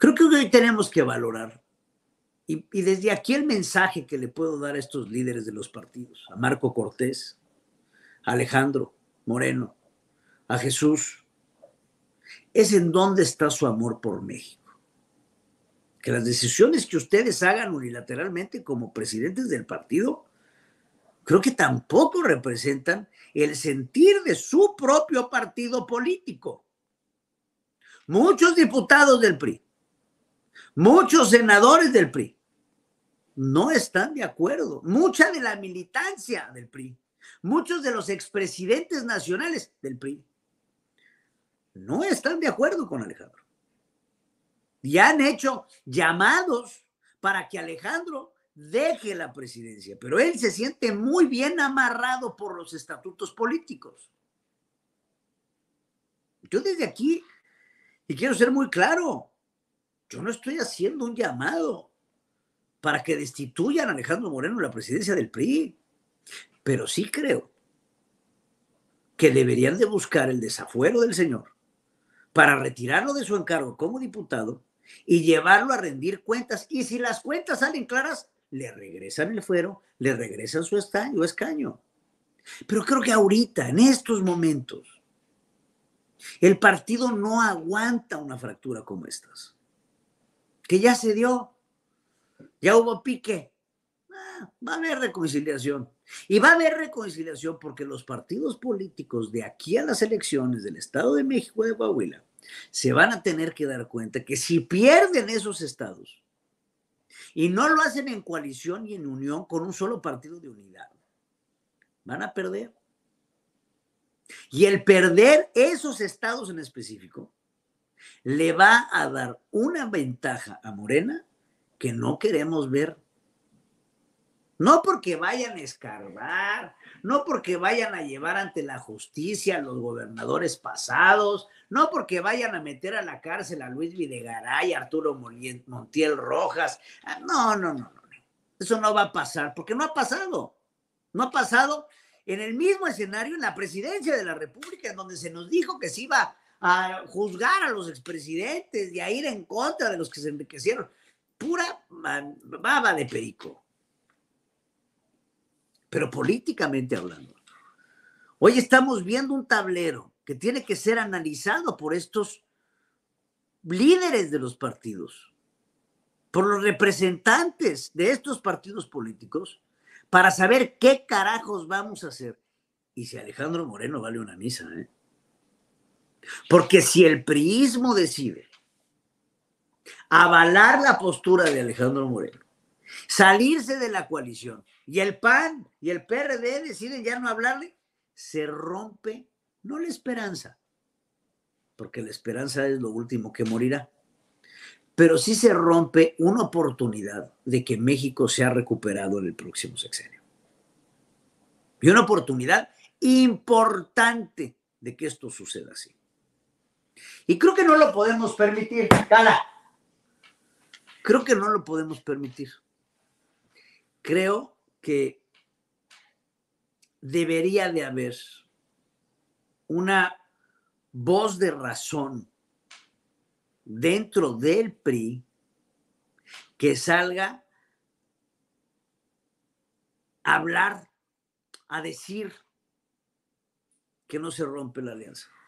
Creo que hoy tenemos que valorar, y, desde aquí el mensaje que le puedo dar a estos líderes de los partidos, a Marco Cortés, a Alejandro Moreno, a Jesús, es en dónde está su amor por México. Que las decisiones que ustedes hagan unilateralmente como presidentes del partido, creo que tampoco representan el sentir de su propio partido político. Muchos diputados del PRI, Muchos senadores del PRI no están de acuerdo. Mucha de la militancia del PRI, muchos de los expresidentes nacionales del PRI, no están de acuerdo con Alejandro. Y han hecho llamados para que Alejandro deje la presidencia, pero él se siente muy bien amarrado por los estatutos políticos. Yo desde aquí, y quiero ser muy claro, yo no estoy haciendo un llamado para que destituyan a Alejandro Moreno la presidencia del PRI, pero sí creo que deberían de buscar el desafuero del señor para retirarlo de su encargo como diputado y llevarlo a rendir cuentas. Y si las cuentas salen claras, le regresan el fuero, le regresan su estaño, escaño. Pero creo que ahorita, en estos momentos, el partido no aguanta una fractura como estas que ya se dio, ya hubo pique. Ah, va a haber reconciliación. Y va a haber reconciliación porque los partidos políticos de aquí a las elecciones del Estado de México de Coahuila se van a tener que dar cuenta que si pierden esos estados y no lo hacen en coalición y en unión con un solo partido de unidad, van a perder. Y el perder esos estados en específico le va a dar una ventaja a Morena que no queremos ver. No porque vayan a escarbar, no porque vayan a llevar ante la justicia a los gobernadores pasados, no porque vayan a meter a la cárcel a Luis Videgaray, Arturo Montiel Rojas. Ah, no, no, no, no. Eso no va a pasar, porque no ha pasado. No ha pasado en el mismo escenario en la presidencia de la República, en donde se nos dijo que se iba a juzgar a los expresidentes y a ir en contra de los que se enriquecieron. Pura baba de perico. Pero políticamente hablando. Hoy estamos viendo un tablero que tiene que ser analizado por estos líderes de los partidos, por los representantes de estos partidos políticos, para saber qué carajos vamos a hacer. Y si Alejandro Moreno vale una misa, ¿eh? Porque si el priismo decide avalar la postura de Alejandro Moreno, salirse de la coalición, y el PAN y el PRD deciden ya no hablarle, se rompe no la esperanza, porque la esperanza es lo último que morirá, pero sí se rompe una oportunidad de que México sea recuperado en el próximo sexenio. Y una oportunidad importante de que esto suceda así. Y creo que no lo podemos permitir, Cala. Creo que no lo podemos permitir. Creo que debería de haber una voz de razón dentro del PRI que salga a hablar, a decir que no se rompe la alianza.